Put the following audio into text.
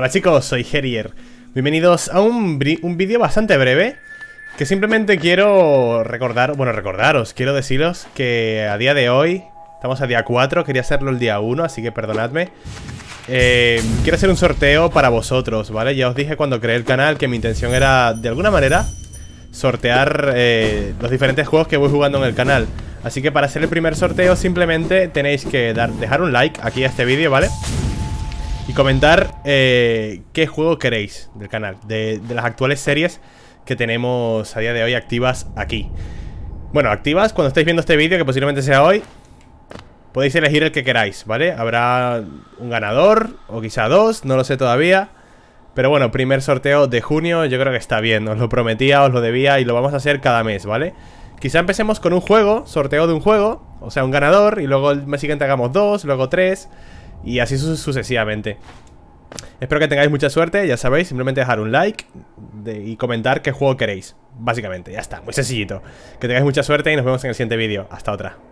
Hola chicos, soy Herier. Bienvenidos a un, un vídeo bastante breve que simplemente quiero recordar, bueno, recordaros, quiero deciros que a día de hoy, estamos a día 4, quería hacerlo el día 1, así que perdonadme. Eh, quiero hacer un sorteo para vosotros, ¿vale? Ya os dije cuando creé el canal que mi intención era, de alguna manera, sortear eh, los diferentes juegos que voy jugando en el canal. Así que para hacer el primer sorteo simplemente tenéis que dar, dejar un like aquí a este vídeo, ¿vale? vale y comentar eh, qué juego queréis del canal, de, de, las actuales series que tenemos a día de hoy activas aquí. Bueno, activas cuando estáis viendo este vídeo, que posiblemente sea hoy, podéis elegir el que queráis, ¿vale? Habrá un ganador o quizá dos, no lo sé todavía. Pero bueno, primer sorteo de junio, yo creo que está bien, os lo prometía, os lo debía y lo vamos a hacer cada mes, ¿vale? Quizá empecemos con un juego, sorteo de un juego, o sea, un ganador, y luego el mes siguiente hagamos dos, luego tres... Y así sucesivamente. Espero que tengáis mucha suerte, ya sabéis, simplemente dejar un like y comentar qué juego queréis, básicamente, ya está, muy sencillito. Que tengáis mucha suerte y nos vemos en el siguiente vídeo. Hasta otra.